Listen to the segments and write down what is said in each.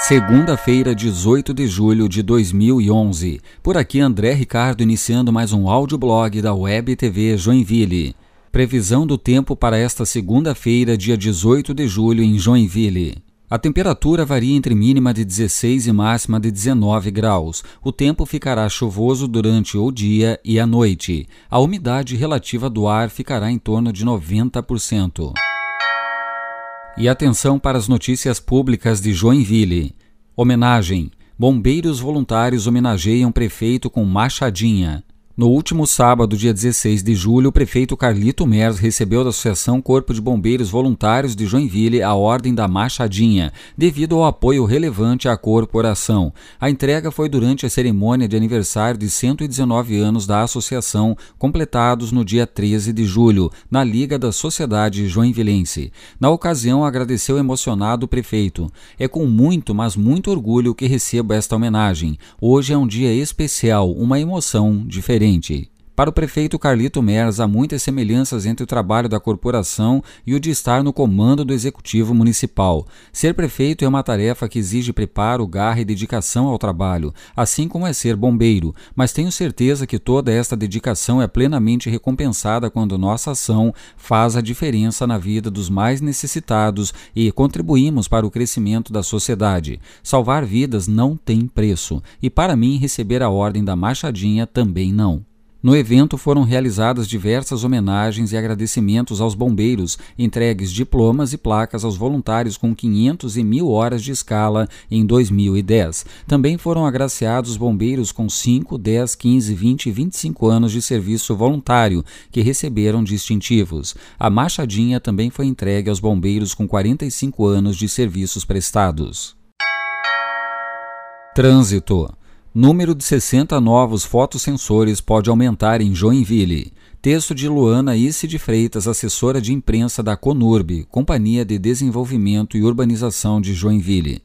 Segunda-feira, 18 de julho de 2011. Por aqui André Ricardo iniciando mais um audioblog da Web TV Joinville. Previsão do tempo para esta segunda-feira, dia 18 de julho em Joinville. A temperatura varia entre mínima de 16 e máxima de 19 graus. O tempo ficará chuvoso durante o dia e a noite. A umidade relativa do ar ficará em torno de 90%. E atenção para as notícias públicas de Joinville. Homenagem: Bombeiros voluntários homenageiam prefeito com machadinha. No último sábado, dia 16 de julho, o prefeito Carlito Mers recebeu da Associação Corpo de Bombeiros Voluntários de Joinville a Ordem da Machadinha, devido ao apoio relevante à corporação. A entrega foi durante a cerimônia de aniversário de 119 anos da associação, completados no dia 13 de julho, na Liga da Sociedade Joinvilense. Na ocasião, agradeceu emocionado o prefeito. É com muito, mas muito orgulho que recebo esta homenagem. Hoje é um dia especial, uma emoção diferente diferente para o prefeito Carlito Mers, há muitas semelhanças entre o trabalho da corporação e o de estar no comando do executivo municipal. Ser prefeito é uma tarefa que exige preparo, garra e dedicação ao trabalho, assim como é ser bombeiro, mas tenho certeza que toda esta dedicação é plenamente recompensada quando nossa ação faz a diferença na vida dos mais necessitados e contribuímos para o crescimento da sociedade. Salvar vidas não tem preço, e para mim receber a ordem da Machadinha também não. No evento foram realizadas diversas homenagens e agradecimentos aos bombeiros, entregues diplomas e placas aos voluntários com 500 e 1.000 horas de escala em 2010. Também foram agraciados bombeiros com 5, 10, 15, 20 e 25 anos de serviço voluntário, que receberam distintivos. A machadinha também foi entregue aos bombeiros com 45 anos de serviços prestados. Trânsito. Número de 60 novos fotossensores pode aumentar em Joinville. Texto de Luana Isse de Freitas, assessora de imprensa da Conurb, Companhia de Desenvolvimento e Urbanização de Joinville.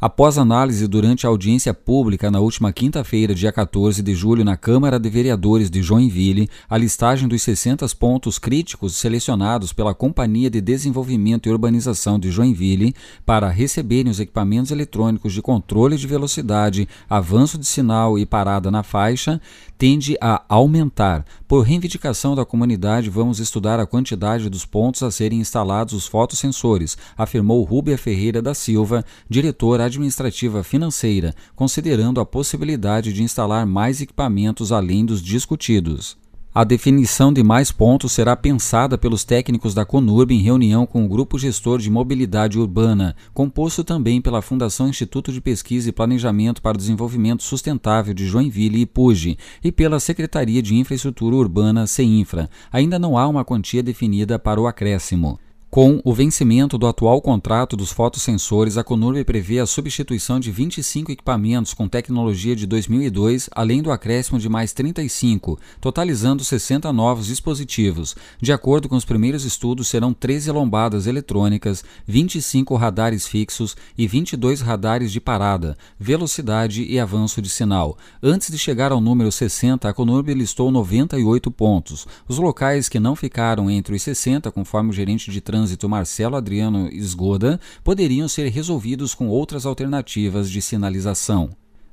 Após análise durante a audiência pública na última quinta-feira, dia 14 de julho, na Câmara de Vereadores de Joinville, a listagem dos 60 pontos críticos selecionados pela Companhia de Desenvolvimento e Urbanização de Joinville para receberem os equipamentos eletrônicos de controle de velocidade, avanço de sinal e parada na faixa, tende a aumentar. Por reivindicação da comunidade, vamos estudar a quantidade dos pontos a serem instalados os fotossensores, afirmou Rúbia Ferreira da Silva, diretora administrativa financeira, considerando a possibilidade de instalar mais equipamentos além dos discutidos. A definição de mais pontos será pensada pelos técnicos da Conurb em reunião com o Grupo Gestor de Mobilidade Urbana, composto também pela Fundação Instituto de Pesquisa e Planejamento para o Desenvolvimento Sustentável de Joinville e Puge, e pela Secretaria de Infraestrutura Urbana, CEINFRA. Ainda não há uma quantia definida para o acréscimo. Com o vencimento do atual contrato dos fotossensores, a Conurb prevê a substituição de 25 equipamentos com tecnologia de 2002, além do acréscimo de mais 35, totalizando 60 novos dispositivos. De acordo com os primeiros estudos, serão 13 lombadas eletrônicas, 25 radares fixos e 22 radares de parada, velocidade e avanço de sinal. Antes de chegar ao número 60, a Conurb listou 98 pontos. Os locais que não ficaram entre os 60, conforme o gerente de trânsito trânsito Marcelo Adriano Esgoda poderiam ser resolvidos com outras alternativas de sinalização.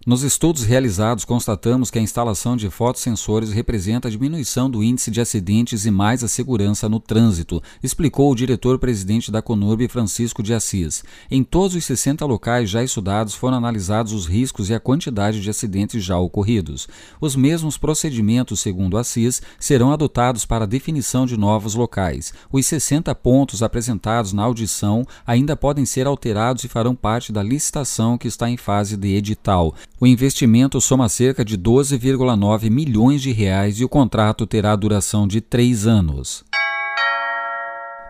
Nos estudos realizados, constatamos que a instalação de fotossensores representa a diminuição do índice de acidentes e mais a segurança no trânsito, explicou o diretor-presidente da Conurb, Francisco de Assis. Em todos os 60 locais já estudados foram analisados os riscos e a quantidade de acidentes já ocorridos. Os mesmos procedimentos, segundo Assis, serão adotados para a definição de novos locais. Os 60 pontos apresentados na audição ainda podem ser alterados e farão parte da licitação que está em fase de edital. O investimento soma cerca de 12,9 milhões de reais e o contrato terá duração de três anos.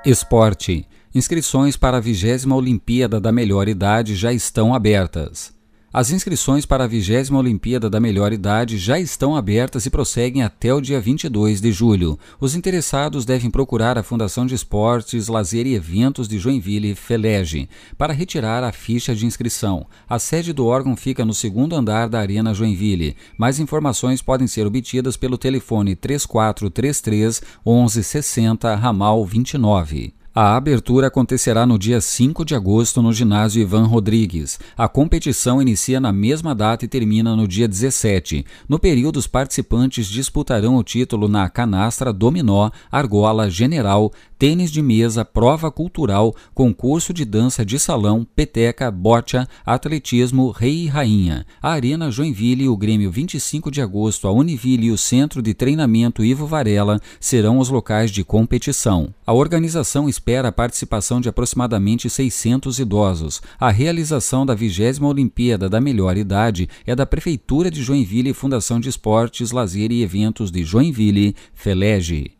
Esporte. Inscrições para a 20 Olimpíada da Melhor Idade já estão abertas. As inscrições para a 20 Olimpíada da Melhor Idade já estão abertas e prosseguem até o dia 22 de julho. Os interessados devem procurar a Fundação de Esportes, Lazer e Eventos de Joinville, Felege, para retirar a ficha de inscrição. A sede do órgão fica no segundo andar da Arena Joinville. Mais informações podem ser obtidas pelo telefone 3433 1160 ramal 29. A abertura acontecerá no dia 5 de agosto no ginásio Ivan Rodrigues. A competição inicia na mesma data e termina no dia 17. No período, os participantes disputarão o título na canastra, dominó, argola, general, tênis de mesa, prova cultural, concurso de dança de salão, peteca, bocha, atletismo, rei e rainha. A Arena Joinville e o Grêmio 25 de agosto, a Univille e o Centro de Treinamento Ivo Varela serão os locais de competição. A organização espera a participação de aproximadamente 600 idosos. A realização da 20 Olimpíada da Melhor Idade é da Prefeitura de Joinville e Fundação de Esportes, Lazer e Eventos de Joinville, Felege.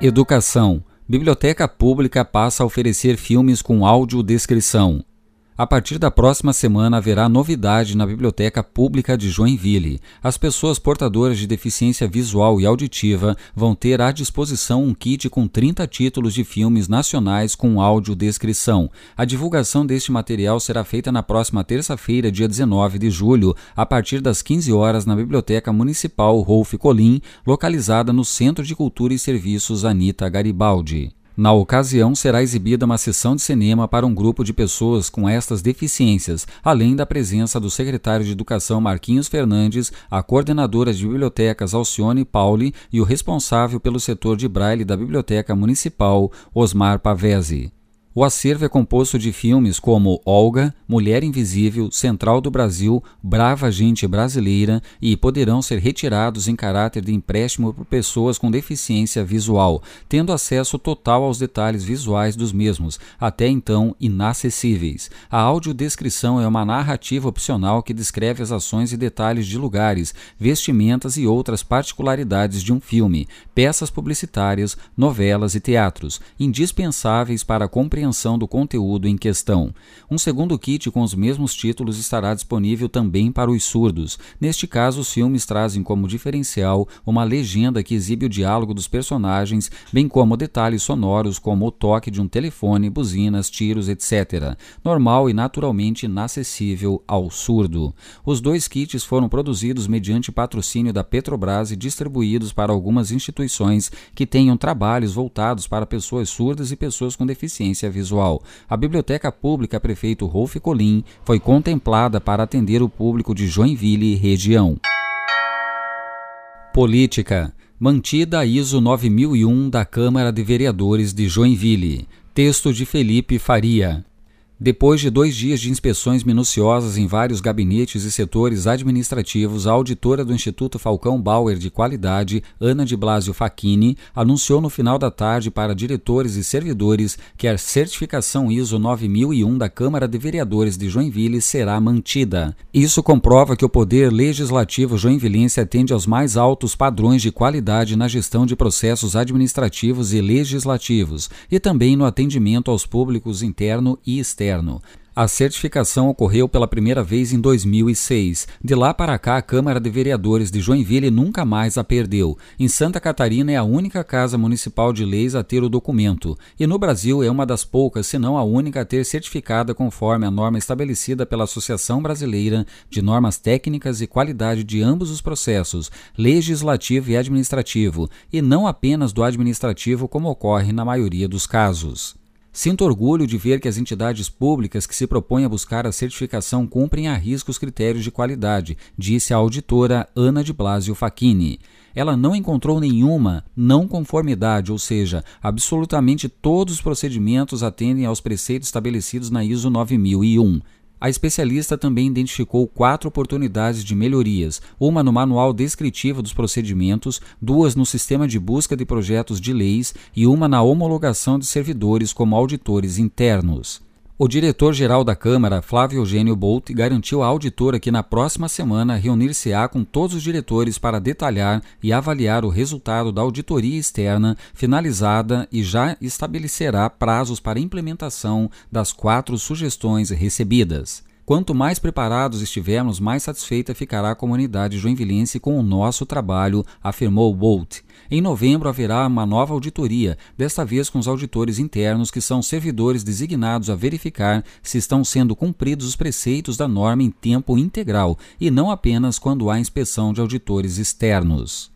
Educação. Biblioteca Pública passa a oferecer filmes com audiodescrição. A partir da próxima semana haverá novidade na Biblioteca Pública de Joinville. As pessoas portadoras de deficiência visual e auditiva vão ter à disposição um kit com 30 títulos de filmes nacionais com audiodescrição. A divulgação deste material será feita na próxima terça-feira, dia 19 de julho, a partir das 15 horas na Biblioteca Municipal Rolf Colim, localizada no Centro de Cultura e Serviços Anita Garibaldi. Na ocasião, será exibida uma sessão de cinema para um grupo de pessoas com estas deficiências, além da presença do secretário de Educação Marquinhos Fernandes, a coordenadora de bibliotecas Alcione Pauli e o responsável pelo setor de braille da Biblioteca Municipal, Osmar Pavese. O acervo é composto de filmes como Olga, Mulher Invisível, Central do Brasil, Brava Gente Brasileira e poderão ser retirados em caráter de empréstimo por pessoas com deficiência visual, tendo acesso total aos detalhes visuais dos mesmos, até então inacessíveis. A audiodescrição é uma narrativa opcional que descreve as ações e detalhes de lugares, vestimentas e outras particularidades de um filme, peças publicitárias, novelas e teatros, indispensáveis para a compreensão compreensão do conteúdo em questão. Um segundo kit com os mesmos títulos estará disponível também para os surdos. Neste caso, os filmes trazem como diferencial uma legenda que exibe o diálogo dos personagens, bem como detalhes sonoros como o toque de um telefone, buzinas, tiros, etc. Normal e naturalmente inacessível ao surdo. Os dois kits foram produzidos mediante patrocínio da Petrobras e distribuídos para algumas instituições que tenham trabalhos voltados para pessoas surdas e pessoas com deficiência a Biblioteca Pública Prefeito Rolf Colim foi contemplada para atender o público de Joinville e região. Política. Mantida a ISO 9001 da Câmara de Vereadores de Joinville. Texto de Felipe Faria. Depois de dois dias de inspeções minuciosas em vários gabinetes e setores administrativos, a auditora do Instituto Falcão Bauer de Qualidade, Ana de Blasio Facchini, anunciou no final da tarde para diretores e servidores que a certificação ISO 9001 da Câmara de Vereadores de Joinville será mantida. Isso comprova que o poder legislativo joinvilense atende aos mais altos padrões de qualidade na gestão de processos administrativos e legislativos e também no atendimento aos públicos interno e externo externo. A certificação ocorreu pela primeira vez em 2006. De lá para cá, a Câmara de Vereadores de Joinville nunca mais a perdeu. Em Santa Catarina é a única casa municipal de leis a ter o documento. E no Brasil é uma das poucas, se não a única, a ter certificada conforme a norma estabelecida pela Associação Brasileira de Normas Técnicas e Qualidade de ambos os processos, legislativo e administrativo, e não apenas do administrativo, como ocorre na maioria dos casos. Sinto orgulho de ver que as entidades públicas que se propõem a buscar a certificação cumprem a risco os critérios de qualidade, disse a auditora Ana de Blasio Facchini. Ela não encontrou nenhuma não conformidade, ou seja, absolutamente todos os procedimentos atendem aos preceitos estabelecidos na ISO 9001. A especialista também identificou quatro oportunidades de melhorias: uma no manual descritivo dos procedimentos, duas no sistema de busca de projetos de leis e uma na homologação de servidores como auditores internos. O diretor-geral da Câmara, Flávio Eugênio Bolt, garantiu à auditora que na próxima semana reunir-se-á com todos os diretores para detalhar e avaliar o resultado da auditoria externa finalizada e já estabelecerá prazos para implementação das quatro sugestões recebidas. Quanto mais preparados estivermos, mais satisfeita ficará a comunidade joinvilense com o nosso trabalho, afirmou Bolt. Em novembro haverá uma nova auditoria, desta vez com os auditores internos, que são servidores designados a verificar se estão sendo cumpridos os preceitos da norma em tempo integral e não apenas quando há inspeção de auditores externos.